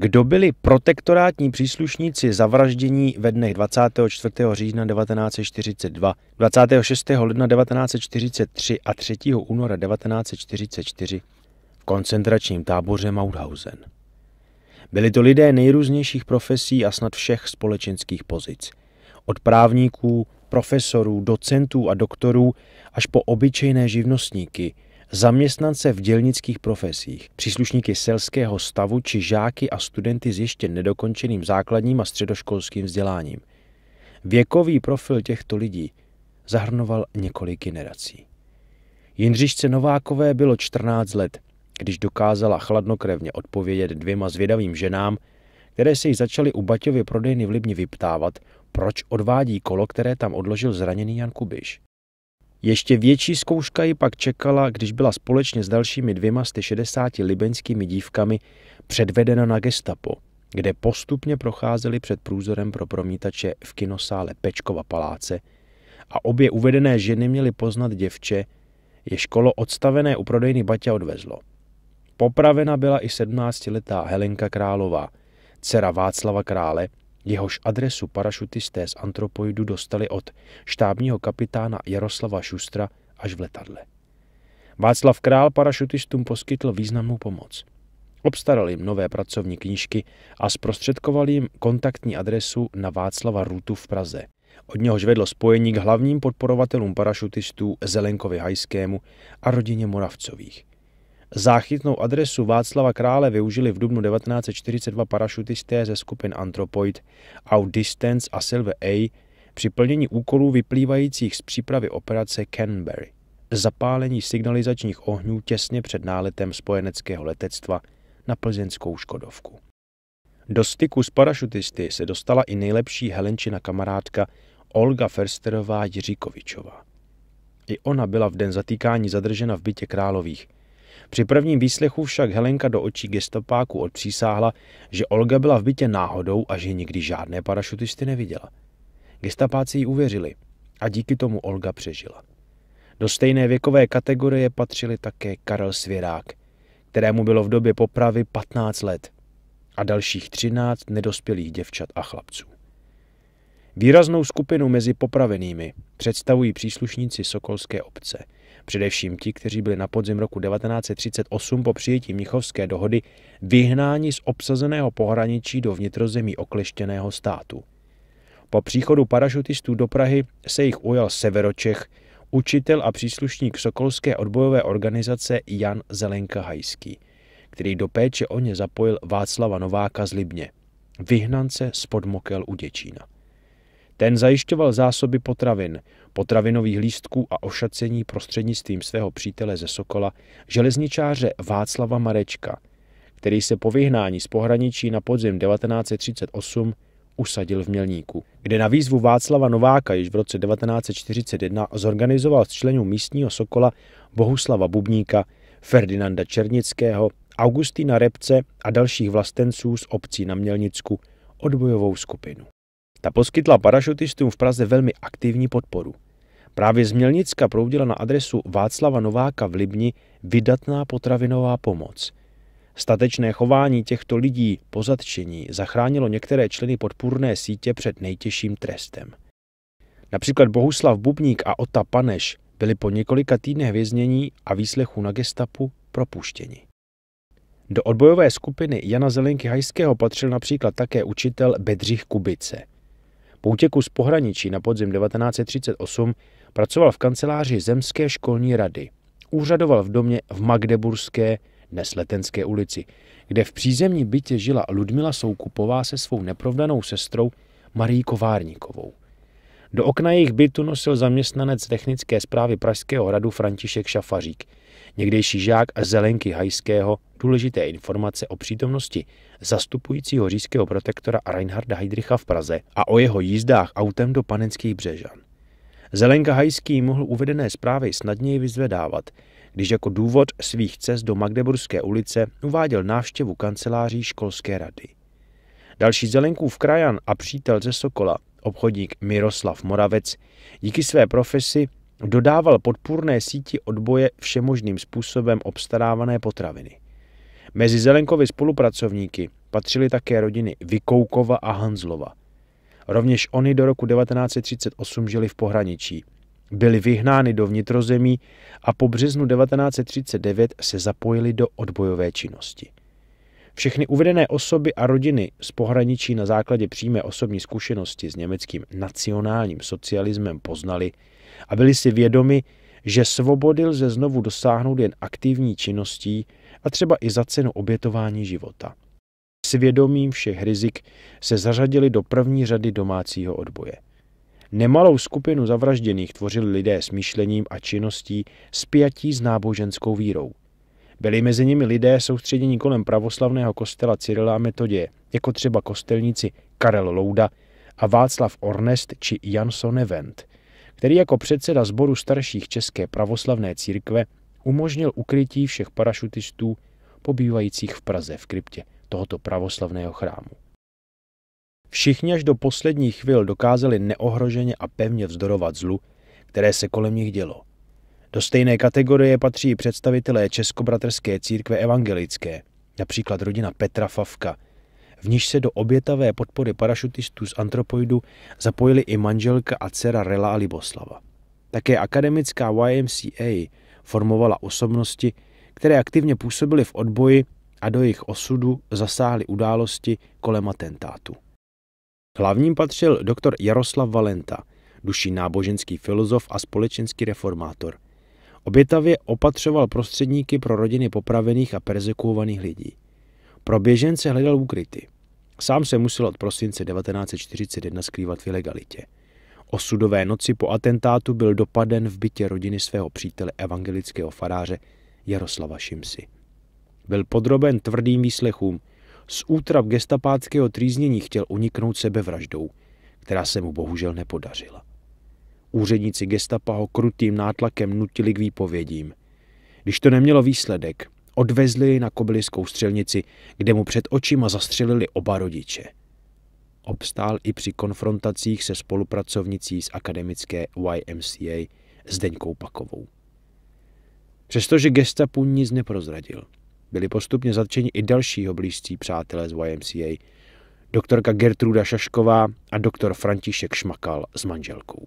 kdo byli protektorátní příslušníci zavraždění ve dnech 24. října 1942, 26. ledna 1943 a 3. února 1944 v koncentračním táboře Mauthausen. Byli to lidé nejrůznějších profesí a snad všech společenských pozic. Od právníků, profesorů, docentů a doktorů až po obyčejné živnostníky – zaměstnance v dělnických profesích, příslušníky selského stavu či žáky a studenty s ještě nedokončeným základním a středoškolským vzděláním. Věkový profil těchto lidí zahrnoval několik generací. Jindřišce Novákové bylo 14 let, když dokázala chladnokrevně odpovědět dvěma zvědavým ženám, které se jí začaly u Baťovy prodejny v Libni vyptávat, proč odvádí kolo, které tam odložil zraněný Jan Kubiš. Ještě větší zkouška ji pak čekala, když byla společně s dalšími dvěma 160 libeňskými dívkami předvedena na gestapo, kde postupně procházeli před průzorem pro promítače v kinosále Pečkova paláce a obě uvedené ženy měly poznat děvče, je kolo odstavené u prodejny Baťa odvezlo. Popravena byla i 17-letá Helenka Králová, dcera Václava Krále, Jehož adresu parašutisté z antropoidu dostali od štábního kapitána Jaroslava Šustra až v letadle. Václav Král parašutistům poskytl významnou pomoc. Obstaral jim nové pracovní knížky a zprostředkoval jim kontaktní adresu na Václava Rutu v Praze. Od něhož vedlo spojení k hlavním podporovatelům parašutistů Zelenkovi Hajskému a rodině Moravcových – Záchytnou adresu Václava Krále využili v dubnu 1942 parašutisté ze skupin Anthropoid, Outdistance a Silver A při plnění úkolů vyplývajících z přípravy operace Canberry. Zapálení signalizačních ohňů těsně před náletem spojeneckého letectva na plzeňskou Škodovku. Do styku s parašutisty se dostala i nejlepší helenčina kamarádka Olga Fersterová Jiříkovičová. I ona byla v den zatýkání zadržena v bytě Králových – při prvním výslechu však Helenka do očí gestapáku odpřísáhla, že Olga byla v bytě náhodou a že nikdy žádné parašutisty neviděla. Gestapáci jí uvěřili a díky tomu Olga přežila. Do stejné věkové kategorie patřili také Karel Svěrák, kterému bylo v době popravy 15 let a dalších 13 nedospělých děvčat a chlapců. Výraznou skupinu mezi popravenými představují příslušníci Sokolské obce – Především ti, kteří byli na podzim roku 1938 po přijetí Mnichovské dohody vyhnáni z obsazeného pohraničí do vnitrozemí okleštěného státu. Po příchodu parašutistů do Prahy se jich ujal Severočech, učitel a příslušník Sokolské odbojové organizace Jan Zelenka Hajský, který do péče o ně zapojil Václava Nováka z Libně, vyhnance spod Mokel u Děčína. Ten zajišťoval zásoby potravin, potravinových lístků a ošacení prostřednictvím svého přítele ze Sokola, železničáře Václava Marečka, který se po vyhnání z pohraničí na podzim 1938 usadil v Mělníku, kde na výzvu Václava Nováka již v roce 1941 zorganizoval s členů místního Sokola Bohuslava Bubníka, Ferdinanda Černického, Augustína Repce a dalších vlastenců z obcí na Mělnicku odbojovou skupinu. Ta poskytla parašutistům v Praze velmi aktivní podporu. Právě z Mělnicka proudila na adresu Václava Nováka v Libni vydatná potravinová pomoc. Statečné chování těchto lidí po zatčení zachránilo některé členy podpůrné sítě před nejtěžším trestem. Například Bohuslav Bubník a Ota Paneš byli po několika týdnech věznění a výslechu na gestapu propuštěni. Do odbojové skupiny Jana Zelenky Hajského patřil například také učitel Bedřich Kubice – po útěku z pohraničí na podzim 1938 pracoval v kanceláři Zemské školní rady. Úřadoval v domě v Magdeburské, dnes Letenské ulici, kde v přízemní bytě žila Ludmila Soukupová se svou neprovdanou sestrou Marí Kovárníkovou. Do okna jejich bytu nosil zaměstnanec technické zprávy Pražského radu František Šafařík – někdejší žák Zelenky Hajského důležité informace o přítomnosti zastupujícího říšského protektora Reinharda Heidricha v Praze a o jeho jízdách autem do Panenských břežan. Zelenka Hajský mohl uvedené zprávy snadněji vyzvedávat, když jako důvod svých cest do Magdeburské ulice uváděl návštěvu kanceláří školské rady. Další Zelenkův krajan a přítel ze Sokola, obchodník Miroslav Moravec, díky své profesi Dodával podpůrné síti odboje všemožným způsobem obstarávané potraviny. Mezi Zelenkovi spolupracovníky patřily také rodiny Vykoukova a Hanzlova. Rovněž oni do roku 1938 žili v pohraničí. Byli vyhnáni do vnitrozemí a po březnu 1939 se zapojili do odbojové činnosti. Všechny uvedené osoby a rodiny z pohraničí na základě přímé osobní zkušenosti s německým nacionálním socialismem poznali, a byli si vědomi, že svobody lze znovu dosáhnout jen aktivní činností a třeba i za cenu obětování života. Svědomím všech rizik se zařadili do první řady domácího odboje. Nemalou skupinu zavražděných tvořili lidé s myšlením a činností spjatí s náboženskou vírou. Byli mezi nimi lidé soustředění kolem pravoslavného kostela Cyrila a Metoděje, jako třeba kostelníci Karel Louda a Václav Ornest či Jan Event – který jako předseda sboru starších České pravoslavné církve umožnil ukrytí všech parašutistů pobývajících v Praze v kryptě tohoto pravoslavného chrámu. Všichni až do posledních chvil dokázali neohroženě a pevně vzdorovat zlu, které se kolem nich dělo. Do stejné kategorie patří představitelé Českobratrské církve evangelické, například rodina Petra Favka – v níž se do obětavé podpory parašutistů z Antropoidu zapojili i manželka a dcera Rela a Liboslava. Také akademická YMCA formovala osobnosti, které aktivně působily v odboji a do jejich osudu zasáhly události kolem atentátu. Hlavním patřil doktor Jaroslav Valenta, duší náboženský filozof a společenský reformátor. Obětavě opatřoval prostředníky pro rodiny popravených a persekuovaných lidí. Pro běžence hledal úkryty. Sám se musel od prosince 1941 skrývat v ilegalitě. O sudové noci po atentátu byl dopaden v bytě rodiny svého přítele evangelického faráře Jaroslava Šimsi. Byl podroben tvrdým výslechům. Z útrap gestapáckého trýznění chtěl uniknout sebevraždou, která se mu bohužel nepodařila. Úředníci gestapa ho krutým nátlakem nutili k výpovědím. Když to nemělo výsledek, Odvezli na kobylskou střelnici, kde mu před očima zastřelili oba rodiče. Obstál i při konfrontacích se spolupracovnicí z akademické YMCA Zdeňkou Pakovou. Přestože gestapu nic neprozradil, byli postupně zatčeni i dalšího blízcí přátelé z YMCA, doktorka Gertruda Šašková a doktor František Šmakal s manželkou.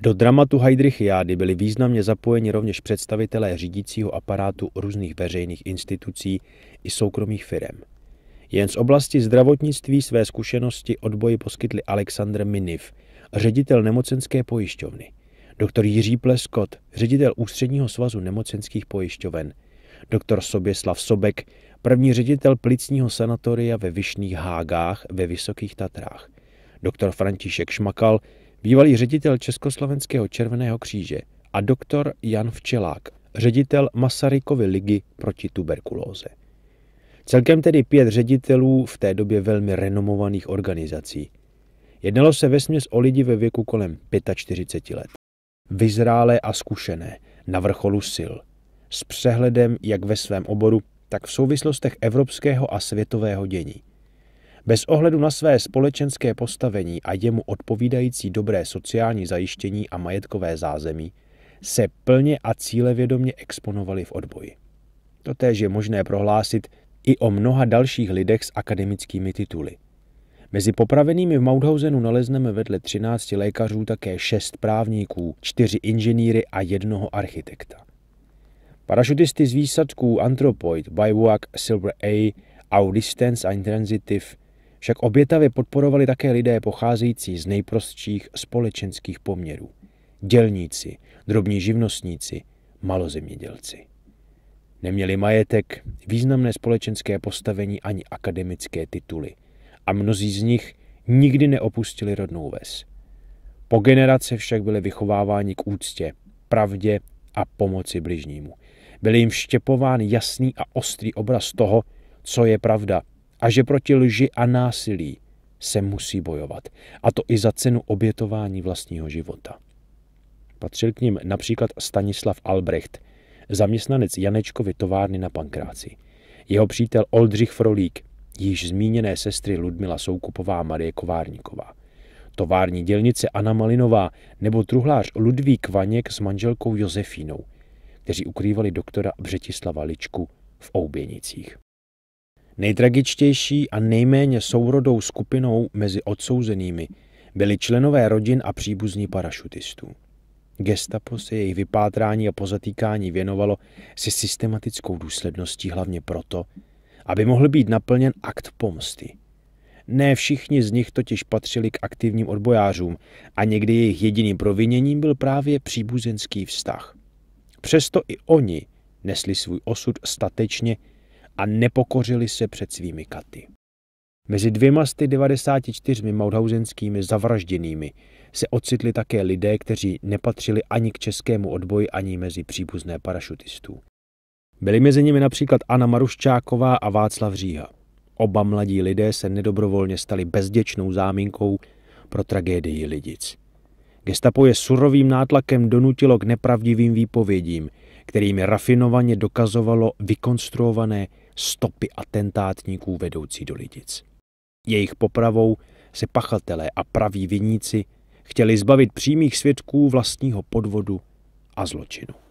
Do dramatu Heidrichiády byli významně zapojeni rovněž představitelé řídícího aparátu různých veřejných institucí i soukromých firm. Jen z oblasti zdravotnictví své zkušenosti odboji poskytli Alexandr Miniv, ředitel nemocenské pojišťovny, doktor Jiří Pleskot, ředitel Ústředního svazu nemocenských pojišťoven, doktor Soběslav Sobek, první ředitel plicního sanatoria ve Vyšných Hágách ve Vysokých Tatrách, doktor František Šmakal, bývalý ředitel Československého červeného kříže a doktor Jan Včelák, ředitel Masarykovy ligy proti tuberkulóze. Celkem tedy pět ředitelů v té době velmi renomovaných organizací. Jednalo se vesměs o lidi ve věku kolem 45 let. Vyzrálé a zkušené, na vrcholu sil. S přehledem jak ve svém oboru, tak v souvislostech evropského a světového dění. Bez ohledu na své společenské postavení a jemu odpovídající dobré sociální zajištění a majetkové zázemí, se plně a cílevědomě exponovali v odboji. Totéž je možné prohlásit i o mnoha dalších lidech s akademickými tituly. Mezi popravenými v Mauthausenu nalezneme vedle 13 lékařů také 6 právníků, 4 inženýry a jednoho architekta. Parašutisty z výsadků Anthropoid, Bivouac, Silver A, Audistance a Intransitive však obětavě podporovali také lidé pocházející z nejprostších společenských poměrů. Dělníci, drobní živnostníci, malozemědělci. Neměli majetek, významné společenské postavení ani akademické tituly a mnozí z nich nikdy neopustili rodnou ves. Po generace však byly vychováváni k úctě, pravdě a pomoci bližnímu. Byli jim štěpován jasný a ostrý obraz toho, co je pravda a že proti lži a násilí se musí bojovat. A to i za cenu obětování vlastního života. Patřil k ním například Stanislav Albrecht, zaměstnanec Janečkovy továrny na Pankráci. Jeho přítel Oldřich Frolík, již zmíněné sestry Ludmila Soukupová a Marie Kovárníková. Tovární dělnice Anna Malinová nebo truhlář Ludvík Vaněk s manželkou Josefínou, kteří ukrývali doktora Břetislava Ličku v Ouběnicích. Nejtragičtější a nejméně sourodou skupinou mezi odsouzenými byli členové rodin a příbuzní parašutistů. Gestapo se jejich vypátrání a pozatýkání věnovalo se systematickou důsledností hlavně proto, aby mohl být naplněn akt pomsty. Ne všichni z nich totiž patřili k aktivním odbojářům a někdy jejich jediným proviněním byl právě příbuzenský vztah. Přesto i oni nesli svůj osud statečně a nepokořili se před svými katy. Mezi dvěma sty 94 mauthausenskými zavražděnými se ocitli také lidé, kteří nepatřili ani k českému odboji, ani mezi příbuzné parašutistů. Byli mezi nimi například Anna Maruščáková a Václav Říha. Oba mladí lidé se nedobrovolně stali bezděčnou záminkou pro tragédii lidic. Gestapo je surovým nátlakem donutilo k nepravdivým výpovědím, kterými rafinovaně dokazovalo vykonstruované stopy atentátníků vedoucí do Lidic. Jejich popravou se pachatelé a praví viníci chtěli zbavit přímých svědků vlastního podvodu a zločinu.